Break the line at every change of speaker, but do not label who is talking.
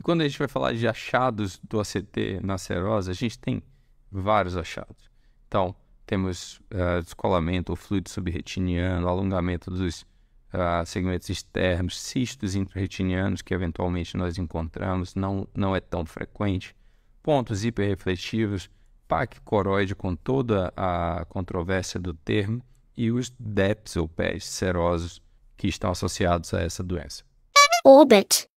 E quando a gente vai falar de achados do ACT na serosa, a gente tem vários achados. Então, temos uh, descolamento, fluido subretiniano, alongamento dos uh, segmentos externos, cistos intraretinianos, que eventualmente nós encontramos, não, não é tão frequente, pontos hiperrefletivos, PAC coroide com toda a controvérsia do termo e os DEPs ou pés serosos que estão associados a essa doença.
Orbit.